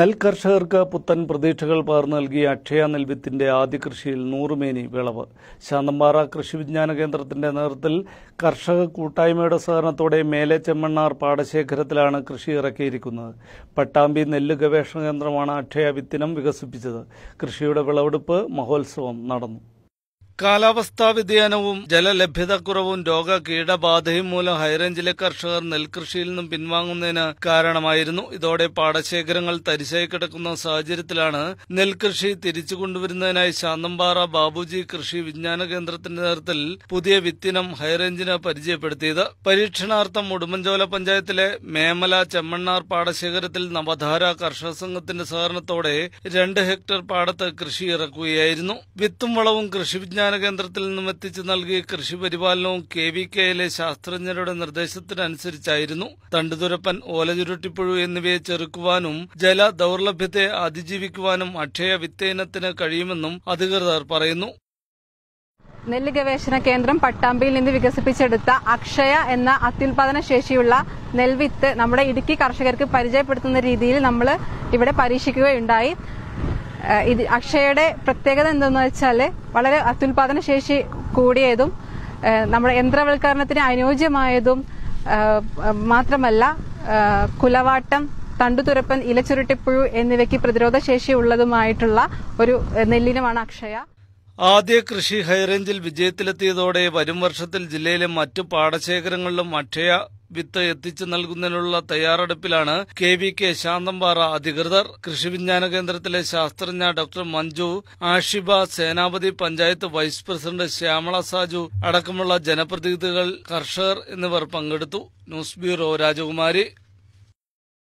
നെൽകർഷകർക്ക് പുത്തൻ പ്രതീക്ഷകൾ പകർന്നു നൽകിയ അക്ഷയ നെൽവിത്തിന്റെ ആദ്യ കൃഷിയിൽ നൂറുമേനി വിളവ് ശാന്തമ്പാറ കൃഷി വിജ്ഞാന കേന്ദ്രത്തിന്റെ നേതൃത്വത്തിൽ കർഷക കൂട്ടായ്മയുടെ സഹകരണത്തോടെ മേലെ ചെമ്മണ്ണാർ പാടശേഖരത്തിലാണ് കൃഷി ഇറക്കിയിരിക്കുന്നത് പട്ടാമ്പി നെല്ല് ഗവേഷണ കേന്ദ്രമാണ് അക്ഷയ വിത്തിനം വികസിപ്പിച്ചത് കൃഷിയുടെ വിളവെടുപ്പ് മഹോത്സവം നടന്നു കാലാവസ്ഥാ വ്യതിയാനവും ജലലഭ്യതക്കുറവും രോഗ കീടബാധയും മൂലം ഹൈറേഞ്ചിലെ കർഷകർ നെൽകൃഷിയിൽ നിന്നും പിൻവാങ്ങുന്നതിന് കാരണമായിരുന്നു ഇതോടെ പാടശേഖരങ്ങൾ തരിശായി കിടക്കുന്ന സാഹചര്യത്തിലാണ് നെൽകൃഷി തിരിച്ചു കൊണ്ടുവരുന്നതിനായി ശാന്തമ്പാറ ബാബുജി കൃഷി വിജ്ഞാന കേന്ദ്രത്തിന്റെ നേതൃത്വത്തിൽ പുതിയ വിത്തിനം ഹൈറേഞ്ചിന് പരിചയപ്പെടുത്തിയത് പരീക്ഷണാർത്ഥം ഉടുമ്പൻചോല പഞ്ചായത്തിലെ മേമല ചെമ്മണ്ണാർ പാടശേഖരത്തിൽ നവധാര കർഷക സംഘത്തിന്റെ സഹകരണത്തോടെ രണ്ട് ഹെക്ടർ പാടത്ത് കൃഷി ഇറക്കുകയായിരുന്നു വിത്തും വളവും കൃഷി വിജ്ഞാന വിജ്ഞാന കേന്ദ്രത്തിൽ നിന്നും എത്തിച്ചു നൽകിയ കൃഷി പരിപാലനവും കെ വി യിലെ ശാസ്ത്രജ്ഞരുടെ നിർദ്ദേശത്തിനനുസരിച്ചായിരുന്നു തണ്ടുതുരപ്പൻ ഓലചുരുട്ടിപ്പുഴു എന്നിവയെ ചെറുക്കുവാനും ജല ദൌർലഭ്യത്തെ അതിജീവിക്കുവാനും അക്ഷയ വിത്തേനത്തിന് കഴിയുമെന്നും അധികൃതർ പറയുന്നു നെല്ല് ഗവേഷണ കേന്ദ്രം പട്ടാമ്പിയിൽ നിന്ന് വികസിപ്പിച്ചെടുത്ത അക്ഷയ എന്ന അത്യുൽപാദന ശേഷിയുള്ള നെൽവിത്ത് നമ്മുടെ ഇടുക്കി കർഷകർക്ക് പരിചയപ്പെടുത്തുന്ന രീതിയിൽ നമ്മൾ ഇവിടെ പരീക്ഷിക്കുകയുണ്ടായി ഇത് അക്ഷയയുടെ പ്രത്യേകത എന്തെന്ന് വെച്ചാല് വളരെ അത്യുൽപാദന ശേഷി കൂടിയതും നമ്മുടെ യന്ത്രവൽക്കരണത്തിന് അനുയോജ്യമായതും മാത്രമല്ല കുലവാട്ടം തണ്ടുതുരപ്പൻ ഇലച്ചുരുട്ടിപ്പുഴു എന്നിവയ്ക്ക് പ്രതിരോധ ശേഷിയുള്ളതുമായിട്ടുള്ള ഒരു നെല്ലിനമാണ് അക്ഷയ ആദ്യ കൃഷി ഹൈറേഞ്ചിൽ വിജയത്തിലെത്തിയതോടെ വരും വർഷത്തിൽ ജില്ലയിലെ മറ്റു പാടശേഖരങ്ങളിലും അക്ഷയ വിത്ത് എത്തിച്ചു നൽകുന്നതിനുള്ള തയ്യാറെടുപ്പിലാണ് കെ വി കെ ശാന്തമ്പാറ അധികൃതർ വിജ്ഞാന കേന്ദ്രത്തിലെ ശാസ്ത്രജ്ഞ doctor Manju Ashiba Senapathy panchayat vice president Shyamala Saju അടക്കമുള്ള ജനപ്രതിനിധികൾ കർഷകർ എന്നിവർ പങ്കെടുത്തു ന്യൂസ് ബ്യൂറോ രാജകുമാരി